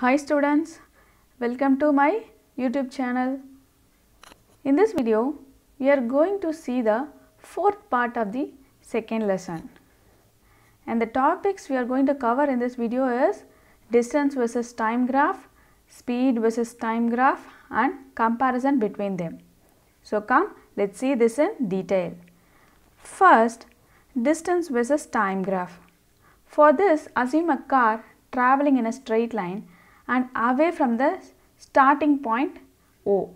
Hi students, welcome to my YouTube channel. In this video, we are going to see the fourth part of the second lesson. And the topics we are going to cover in this video is distance versus time graph, speed versus time graph and comparison between them. So come, let's see this in detail. First, distance versus time graph. For this, assume a car traveling in a straight line and away from the starting point O.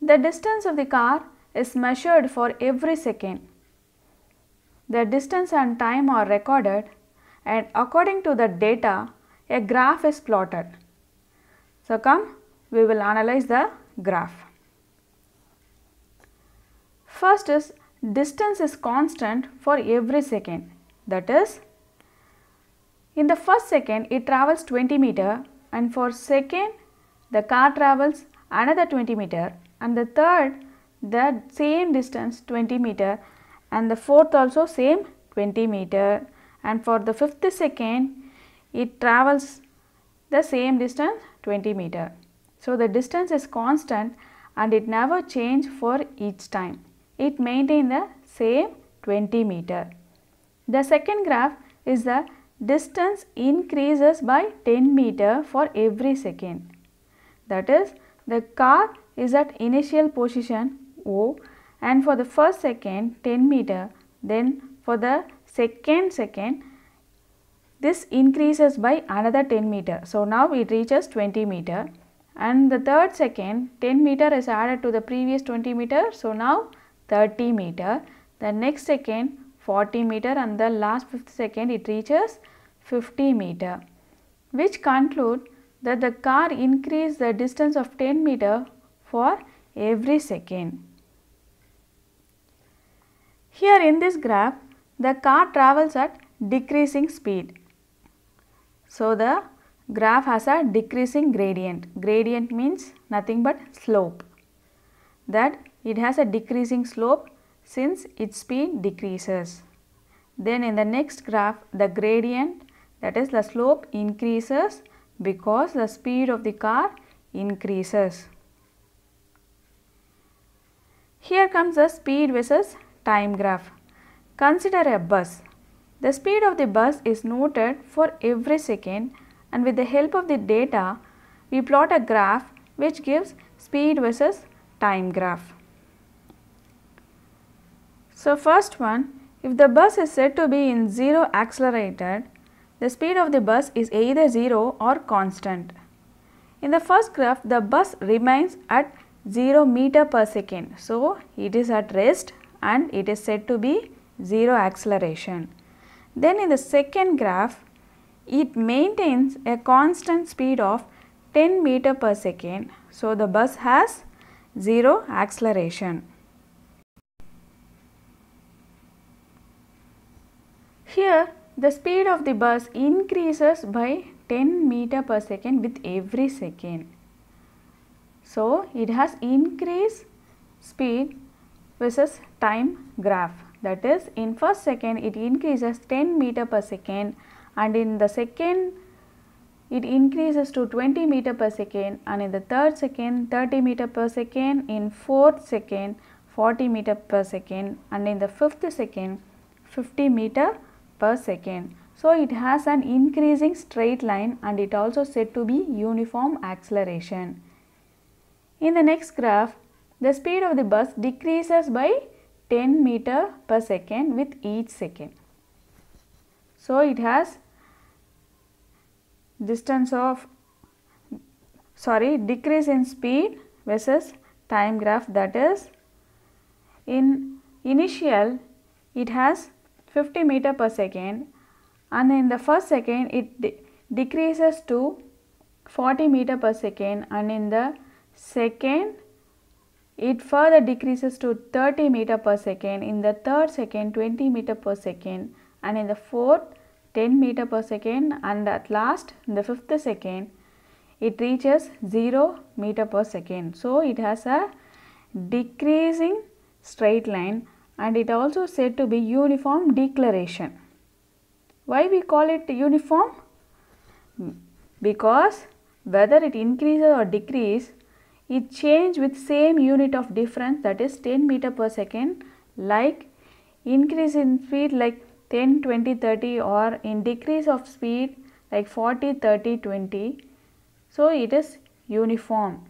The distance of the car is measured for every second. The distance and time are recorded and according to the data a graph is plotted. So come we will analyze the graph. First is distance is constant for every second that is in the first second it travels 20 meter and for second the car travels another 20 meter and the third the same distance 20 meter and the fourth also same 20 meter and for the fifth second it travels the same distance 20 meter. So, the distance is constant and it never change for each time. It maintain the same 20 meter. The second graph is the distance increases by 10 meter for every second. That is the car is at initial position O and for the first second 10 meter then for the second second this increases by another 10 meter. So now it reaches 20 meter and the third second 10 meter is added to the previous 20 meter. So now 30 meter. The next second 40 meter and the last 5th second it reaches 50 meter which conclude that the car increase the distance of 10 meter for every second. Here in this graph the car travels at decreasing speed. So the graph has a decreasing gradient. Gradient means nothing but slope that it has a decreasing slope since its speed decreases. Then in the next graph, the gradient that is the slope increases because the speed of the car increases. Here comes the speed versus time graph. Consider a bus. The speed of the bus is noted for every second and with the help of the data, we plot a graph which gives speed versus time graph. So first one, if the bus is said to be in 0 accelerated, the speed of the bus is either 0 or constant. In the first graph, the bus remains at 0 meter per second. So, it is at rest and it is said to be 0 acceleration. Then in the second graph, it maintains a constant speed of 10 meter per second. So, the bus has 0 acceleration. Here the speed of the bus increases by 10 meter per second with every second. So it has increased speed versus time graph that is in first second it increases 10 meter per second and in the second it increases to 20 meter per second and in the third second 30 meter per second in fourth second 40 meter per second and in the fifth second 50 meter per second. So it has an increasing straight line and it also said to be uniform acceleration. In the next graph, the speed of the bus decreases by 10 meter per second with each second. So it has distance of sorry decrease in speed versus time graph that is in initial it has 50 meter per second and in the first second it de decreases to 40 meter per second and in the second it further decreases to 30 meter per second in the third second 20 meter per second and in the fourth 10 meter per second and at last in the fifth second it reaches 0 meter per second. So, it has a decreasing straight line and it also said to be uniform declaration. Why we call it uniform? Because whether it increases or decreases, it change with same unit of difference that is 10 meter per second like increase in speed like 10, 20, 30 or in decrease of speed like 40, 30, 20. So, it is uniform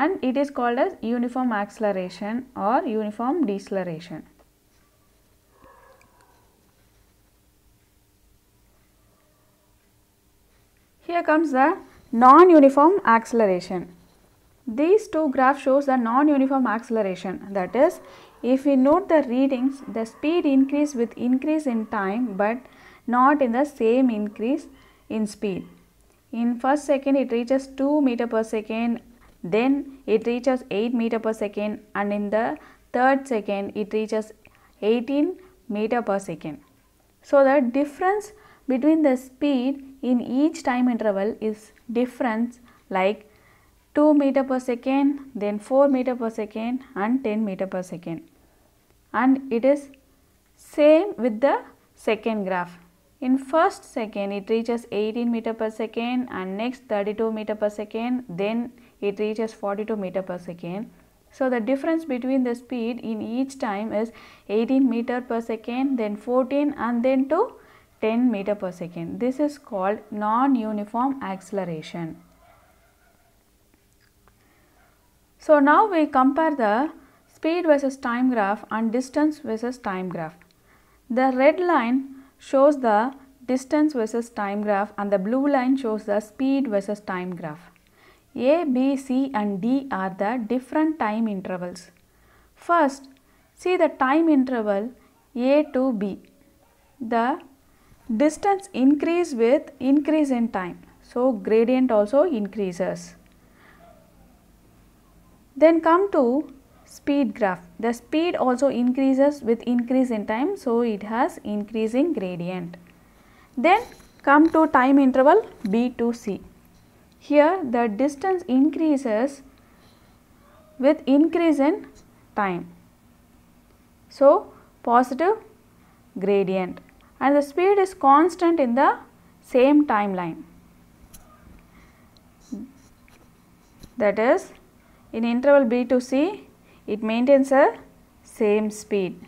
and it is called as uniform acceleration or uniform deceleration. Here comes the non-uniform acceleration. These two graphs shows the non-uniform acceleration that is if we note the readings the speed increase with increase in time but not in the same increase in speed. In first second it reaches 2 meter per second then it reaches 8 meter per second and in the third second it reaches 18 meter per second. So the difference between the speed in each time interval is difference like 2 meter per second then 4 meter per second and 10 meter per second and it is same with the second graph. In first second it reaches 18 meter per second and next 32 meter per second then it reaches 42 meter per second. So the difference between the speed in each time is 18 meter per second, then 14 and then to 10 meter per second. This is called non-uniform acceleration. So now we compare the speed versus time graph and distance versus time graph. The red line shows the distance versus time graph and the blue line shows the speed versus time graph. A, B, C and D are the different time intervals. First, see the time interval A to B. The distance increase with increase in time. So, gradient also increases. Then come to speed graph. The speed also increases with increase in time. So, it has increasing gradient. Then come to time interval B to C. Here the distance increases with increase in time. So, positive gradient and the speed is constant in the same timeline. That is in interval B to C it maintains a same speed.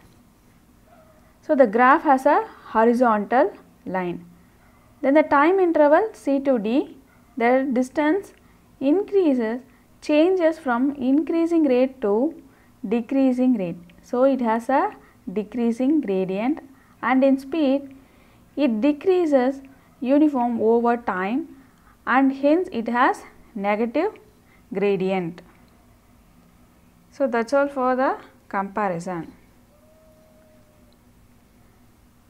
So, the graph has a horizontal line. Then the time interval C to D the distance increases changes from increasing rate to decreasing rate. So, it has a decreasing gradient and in speed it decreases uniform over time and hence it has negative gradient. So, that is all for the comparison.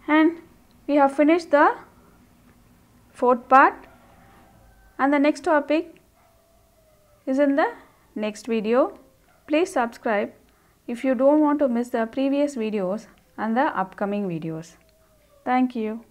And we have finished the fourth part and the next topic is in the next video. Please subscribe if you don't want to miss the previous videos and the upcoming videos. Thank you.